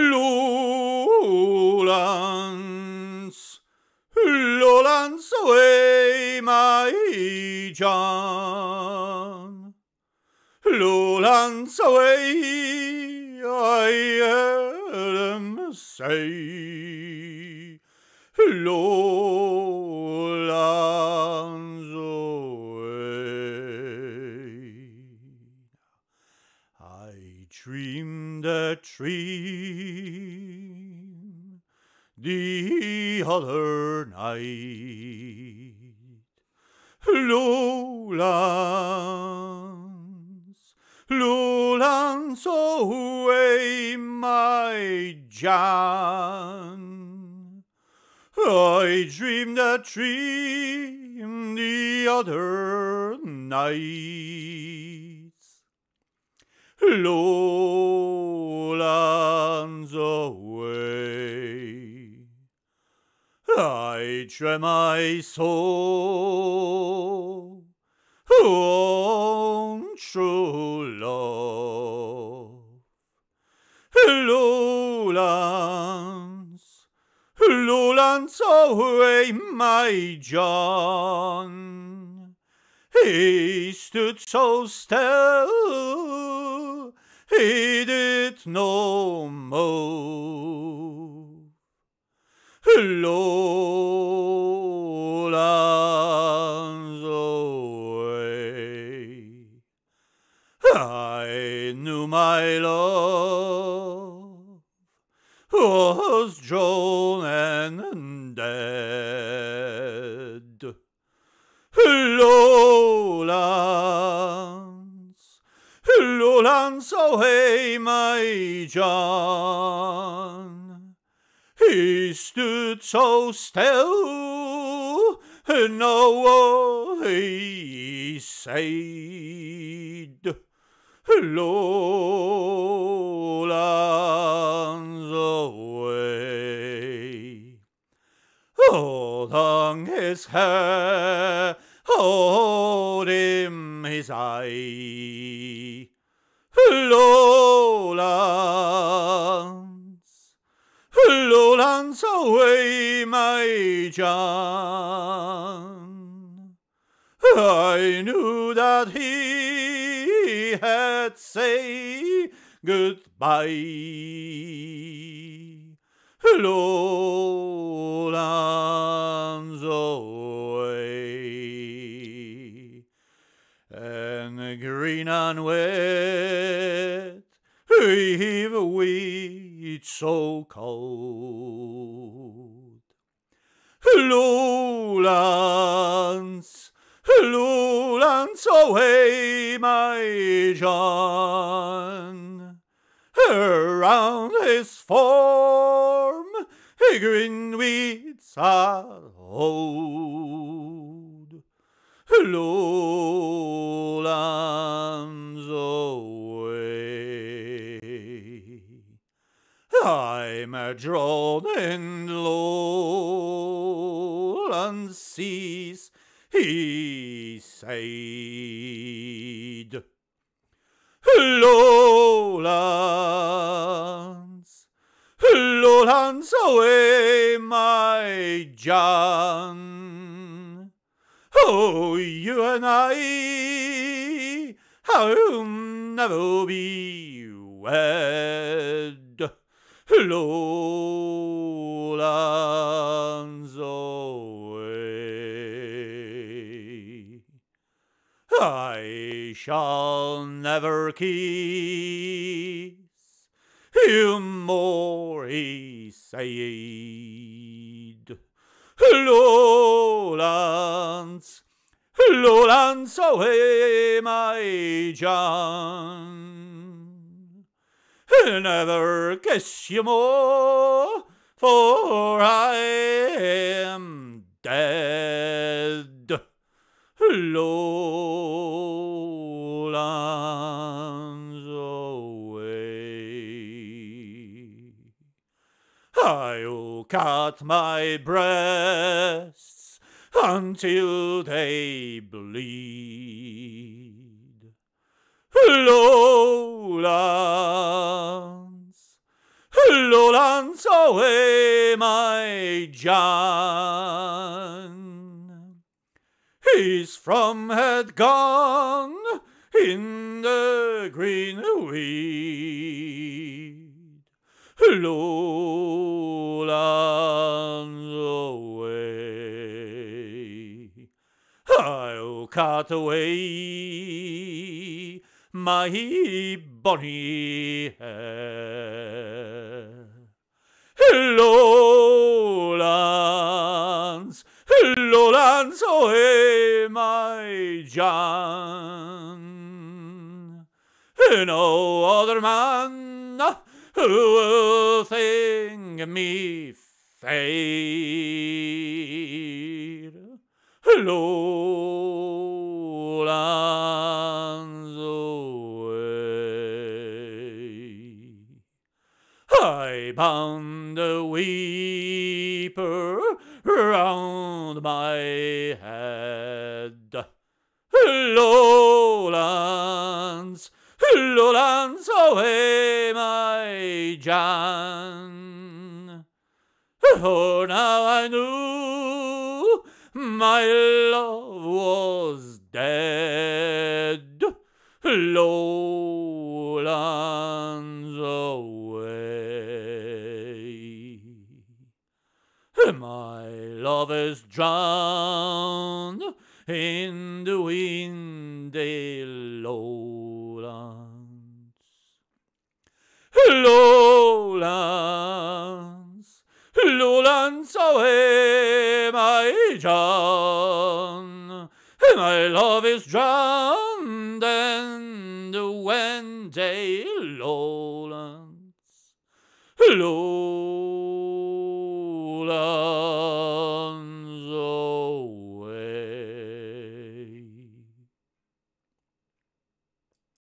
Lowlands, Lowlands away, my John. Lowlands away, I heard him say. Lowlands Dreamed a dream the other night. Lowlands, lowlands, away my Jan. I dreamed a dream the other night lowlands away. I trim my soul on true love, lowlands, lowlands away, my John. He stood so still heed it no more. Lowlands away, I knew my love was joy. thou, oh, hey, my John. He stood so still, no oh, he said, Lowlands away. All hung his hair, all lowlands, lowlands away my John. I knew that he had said goodbye. Lowlands away. and the green and wet. Heave we, it's so cold. Lowlands, lowlands, away, my John. Around his form, green weeds are old. Lowlands, are drawn and low and cease, he said. Lowlands, lowlands away, my John. Oh, you and I, I'll never be wed lowlands away. I shall never kiss you more, he said. Lowlands, lowlands away, my John. He'll never kiss you more, for I am dead. Lowlands away. I'll cut my breasts until they bleed. Lord, John. He's from had gone in the green weed. Lowlands away, I'll cut away my bonny hair. Hello. Lorenzo e my John. No other man will think me fair. Lord. round my head. Lowlands, lowlands, away my Jan. Oh, now I knew my love was dead. Lowlands away. My lovers drown in the windy lowlands. Lowlands, lowlands away, oh, my John. My love is drowned in the windy lowlands. Lowlands.